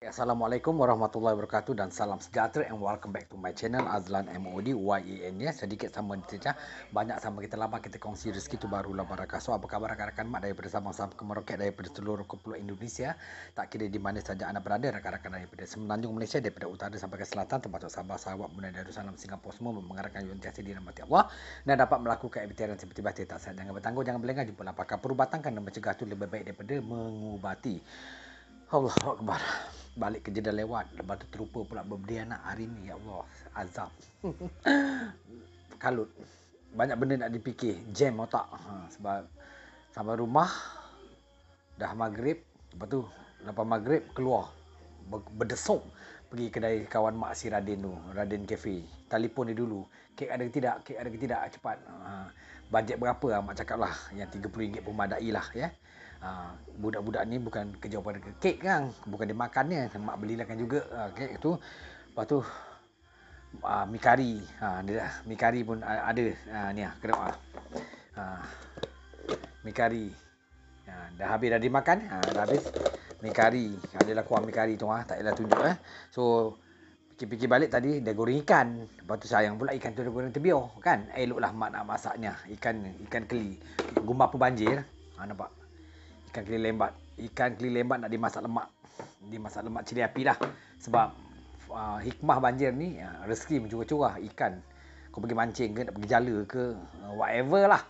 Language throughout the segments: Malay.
Assalamualaikum warahmatullahi wabarakatuh dan salam sejahtera and welcome back to my channel Azlan MOD YAN ya. Sedikit sama cerita banyak sama kita lama kita kongsi rezeki tu baru lah barakah. So apa khabar rakan-rakan mak daripada Sabang sampai ke Merauke daripada seluruh kepulauan Indonesia. Tak kira di mana saja anda berada rakan-rakan daripada semenanjung Malaysia daripada utara sampai ke selatan termasuk Sabah, Sarawak, Brunei Darussalam, Singapura semua mengarahkan yang di dirahmati Allah dan dapat melakukan ibadah seperti sebetul-betul tak sehat. Jangan bertanggung jangan berlengah jumpa lah perubatan kerana mencegah tu lebih baik daripada mengubati. Allah Akbar. Balik kerja dah lewat. Lepas tu terlupa pula berdiri anak hari ni. Ya Allah. Azab. Kalut. Banyak benda nak dipikir. Jam otak. Ha, sebab sampai rumah. Dah maghrib. Lepas tu lepas maghrib keluar. Berdesung pergi kedai kawan mak si Radin tu, Radin Cafe. Telefon dia dulu, kek ada ke tidak, kek ada ke tidak, cepat. Ha, bajet berapa ah, mak cakap lah, yang RM30 pun madai lah ya. Ha, budak-budak ni bukan kerja pada ke kek kan, bukan dia makannya, kan, mak belilah kan juga ha, kek tu. Lepas tu, ha, mi kari, ha, dia dah, mi kari pun ada ha, ni lah, kena lah. Ha, mi kari, ha, dah habis dah dimakan, ha, dah habis mekari adalah kuah mekari tu ah tak ialah tunjuk eh so fikir-fikir balik tadi dia goreng ikan lepas tu sayang pula ikan tu dia goreng terbiur kan eloklah mak nak masaknya ikan ikan keli gumbah pun banjir ha nampak ikan keli lembat ikan keli lembat nak dimasak lemak dimasak lemak cili api lah sebab uh, hikmah banjir ni uh, rezeki mencurah-curah ikan kau pergi mancing ke nak pergi jala ke uh, whatever lah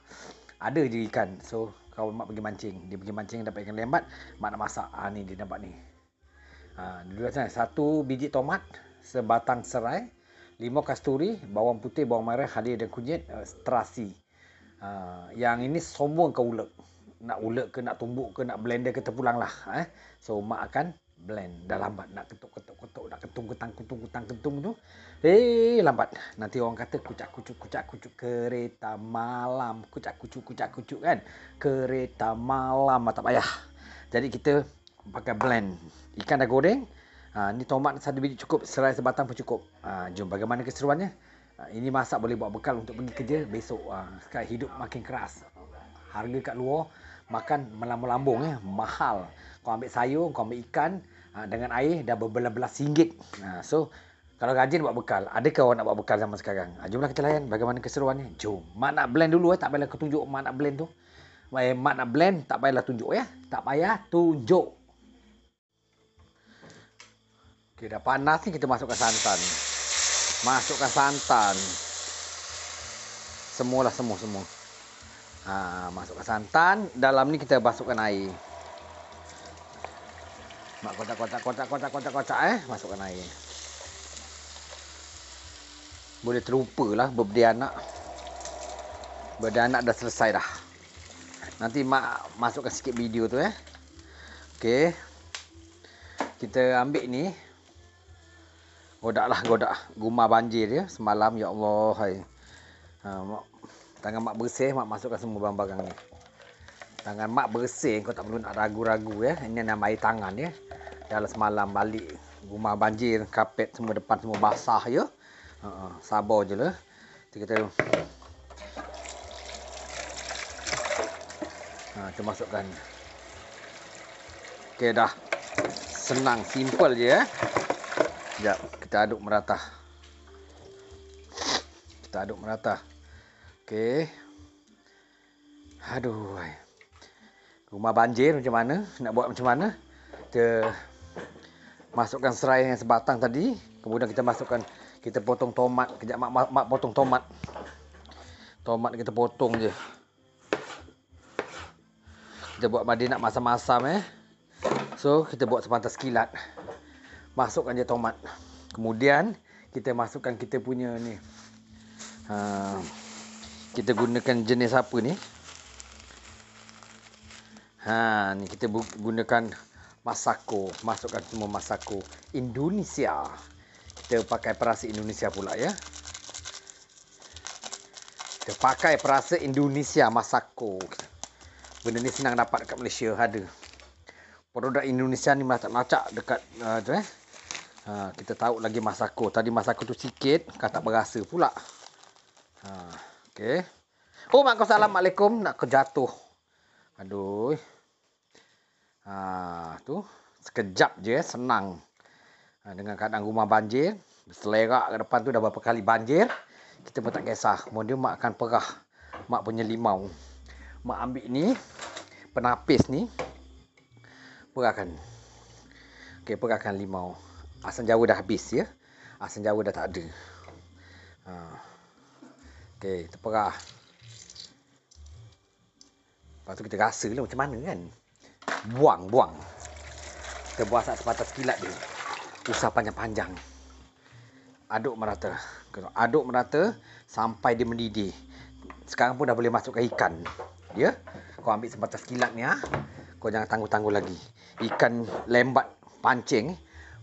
ada je ikan so kawan mak pergi mancing. Dia pergi mancing dapat ikan lembat, mak nak masak. Ah ni dia dapat ni. Ha, dua sana. Satu biji tomat, sebatang serai, lima kasturi, bawang putih, bawang merah, halia dan kunyit, uh, terasi. Ha, yang ini sombong ke ulek. Nak ulek ke, nak tumbuk ke, nak blender ke, terpulang lah. Eh. So, mak akan blend dah lambat nak ketuk ketuk ketuk nak ketung ketang ketung ketang ketung tu eh lambat nanti orang kata kucak kucuk kucak kucuk kereta malam kucak kucuk kucak kucuk kan kereta malam tak payah jadi kita pakai blend ikan dah goreng ha, ni tomat satu biji cukup serai sebatang pun cukup ha, jom bagaimana keseruannya ha, ini masak boleh buat bekal untuk pergi kerja besok ha, sekarang hidup makin keras harga kat luar makan melambung-lambung ya mahal kau ambil sayur kau ambil ikan Ah, dengan air dah berbelas belah singgit. Ha, ah, so, kalau rajin buat bekal, adakah orang nak buat bekal zaman sekarang? Ha, ah, jomlah kita layan bagaimana keseruannya. Jom. Mak nak blend dulu, eh, tak payahlah tunjuk mak nak blend tu. Eh, mak nak blend, tak payahlah tunjuk. ya. Tak payah tunjuk. Okay, dah panas ni kita masukkan santan. Masukkan santan. Semualah semua-semua. Ha, masukkan santan. Dalam ni kita masukkan air. Mak kotak-kotak, kotak-kotak, kotak-kotak eh. Masukkan air. Boleh terlupa lah berbedi anak. Berbedi anak dah selesai dah. Nanti mak masukkan sikit video tu eh. Okey. Kita ambil ni. Godak lah, godak. Gumar banjir ya. semalam. Ya Allah. Hai. Ha, mak, tangan mak bersih, mak masukkan semua barang-barang ni. -barang Tangan mak bersih kau tak perlu nak ragu-ragu ya. Ini nama air tangan ya. Dalam semalam balik rumah banjir, kapet semua depan semua basah ya. Ha uh, sabar je lah. Kita kata Ha, kita masukkan. Okey dah. Senang, simple je eh. Sekejap, kita aduk merata. Kita aduk merata. Okey. Aduh rumah banjir macam mana nak buat macam mana kita masukkan serai yang sebatang tadi kemudian kita masukkan kita potong tomat kejap mak, mak, mak potong tomat tomat kita potong je kita buat madi nak masam-masam eh so kita buat sepantas kilat masukkan je tomat kemudian kita masukkan kita punya ni ha, kita gunakan jenis apa ni Ha, ni kita gunakan Masako. Masukkan semua Masako. Indonesia. Kita pakai perasa Indonesia pula ya. Kita pakai perasa Indonesia Masako. Benda ni senang dapat dekat Malaysia. Ada. Produk Indonesia ni macam-macam dekat. Uh, tu, eh. ha, kita tahu lagi Masako. Tadi Masako tu sikit. Kan tak berasa pula. Ha, okay. Oh, Mak Kau Salam. Assalamualaikum. Nak kejatuh. Aduh. Ha, tu sekejap je senang. Ha, dengan keadaan rumah banjir, berselerak ke depan tu dah berapa kali banjir, kita pun tak kisah. Kemudian mak akan perah mak punya limau. Mak ambil ni, penapis ni, perahkan. Okey, perahkan limau. Asam jawa dah habis ya. Asam jawa dah tak ada. Ha. Okey, terperah. Lepas tu kita rasa lah macam mana kan. Buang, buang. Kita buang satu patah sekilat dulu. Usah panjang-panjang. Aduk merata. Aduk merata sampai dia mendidih. Sekarang pun dah boleh masukkan ikan. Ya? Kau ambil sebatas kilat ni ha? Kau jangan tangguh-tangguh lagi. Ikan lembat pancing.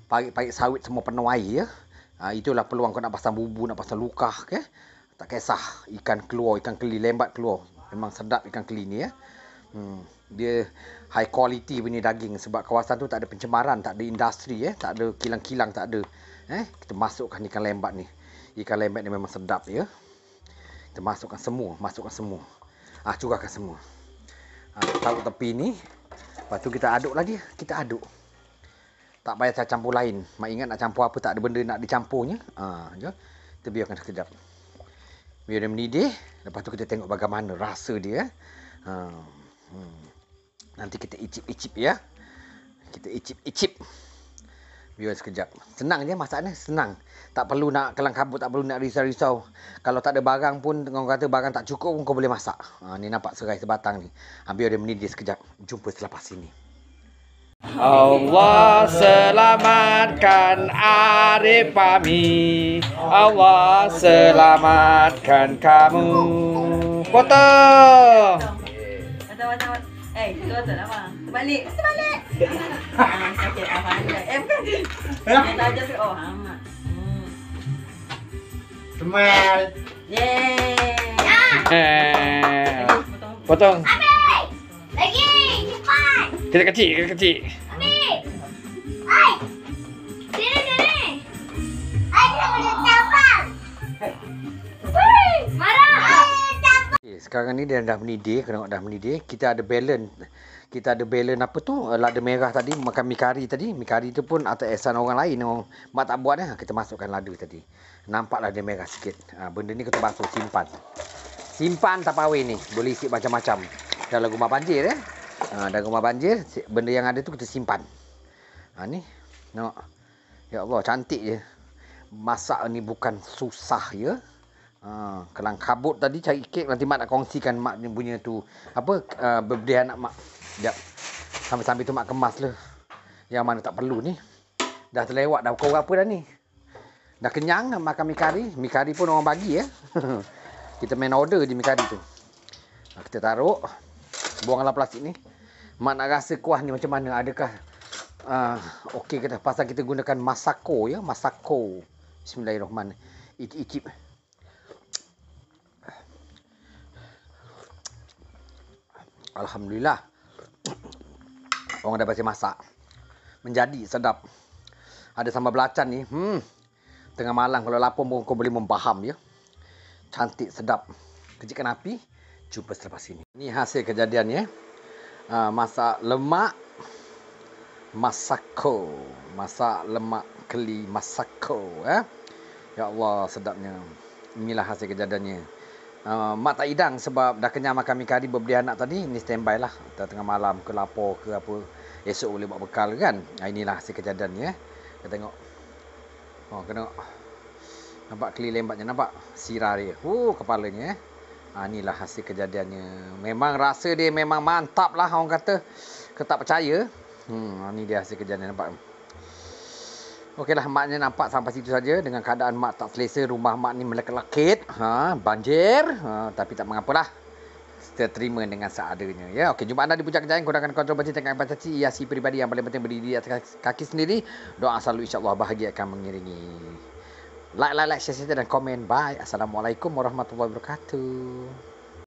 Parit-parit sawit semua penuh air ya. Ha, itulah peluang kau nak pasang bubu, nak pasang lukah. Okay? Tak kisah. Ikan keluar, ikan keli lembat keluar. Memang sedap ikan keli ni ya. Hmm. Dia high quality punya daging sebab kawasan tu tak ada pencemaran, tak ada industri ya, tak ada kilang-kilang, tak ada. Eh, kita masukkan ikan lembat ni. Ikan lembat ni memang sedap ya. Kita masukkan semua, masukkan semua. Ah, ha, curahkan semua. Ah, taruh tepi ni. Lepas tu kita aduk lagi, kita aduk. Tak payah saya campur lain. Mak ingat nak campur apa tak ada benda nak dicampurnya. Ah, ha, ya. Kita biarkan Sekejap. Biar dia mendidih. Lepas tu kita tengok bagaimana rasa dia. Ha. Hmm. Nanti kita icip-icip ya. Kita icip-icip. Biar sekejap. Senang je masak ni. Senang. Tak perlu nak kelang kabut. Tak perlu nak risau-risau. Kalau tak ada barang pun. Kau kata barang tak cukup pun kau boleh masak. Ha, ni nampak serai sebatang ni. Ha, biar dia mendidih sekejap. Jumpa selepas sini. Allah selamatkan Arif Pami Allah selamatkan kamu Potong Eh, tu ah, ah, eh, apa nama? Balik, balik. Kita ajar tu. Oh, Semal. Hmm. Yeah. Eh, potong. Potong. Kita kecil, kita kecil. Ami. Hai. Sini, sini. Hai, kita kena tampang. Hai. Marah. Hai, okay, sekarang ni dia dah mendidih, kena dah mendidih. Kita ada balance kita ada balance apa tu eh, lada merah tadi makan mi kari tadi mi kari tu pun atas esan orang lain orang oh, mak tak buat dah kita masukkan lada tadi nampak lada merah sikit ha, benda ni kita basuh simpan simpan tapawi ni boleh isi macam-macam dalam rumah panjir. eh Ha, ah, dah rumah banjir, benda yang ada tu kita simpan. Ha, ni. Nampak? Ya Allah, cantik je. Masak ni bukan susah ya. Ha, kelang kabut tadi cari kek nanti mak nak kongsikan mak punya tu. Apa uh, birthday anak mak. Jap. Sambil-sambil tu mak kemas lah. Yang mana tak perlu ni. Dah terlewat dah kau apa dah ni. Dah kenyang nak makan mi kari. Mi kari pun orang bagi ya. kita main order di mi kari tu. kita taruh buanglah plastik ni. Mak nak rasa kuah ni macam mana? Adakah uh, okey kata pasal kita gunakan masako ya, masako. Bismillahirrahmanirrahim. Icip-icip. Alhamdulillah. Orang dah pasti masak. Menjadi sedap. Ada sambal belacan ni. Hmm. Tengah malam kalau lapar pun kau boleh membaham ya. Cantik sedap. Kecikkan api jumpa selepas ini. Ini hasil kejadiannya. Uh, ah, masak lemak masako. Masak lemak keli masako. Eh? Ya Allah sedapnya. Inilah hasil kejadiannya. Uh, mak tak hidang sebab dah kenyang makan mie kari berbeli anak tadi. Ini standby lah. Tengah malam ke lapor ke apa. Esok boleh buat bekal kan. Uh, inilah hasil kejadiannya. Ya. Kita tengok. Oh, kena tengok. Nampak keli lembatnya. Nampak sirar dia. kepala uh, kepalanya. Eh? ha, inilah hasil kejadiannya memang rasa dia memang mantap lah orang kata kau tak percaya hmm, ini ah, dia hasil kejadian nampak Okeylah maknya nampak sampai situ saja dengan keadaan mak tak selesa rumah mak ni melekelakit ha banjir ha, tapi tak mengapalah kita terima dengan seadanya ya okey jumpa anda di puncak kejayaan gunakan kontrol baca tengah empat saksi ia si peribadi yang paling penting berdiri di atas kaki sendiri doa selalu insyaallah bahagia akan mengiringi Like, like, like, share, share dan komen. Bye. Assalamualaikum warahmatullahi wabarakatuh.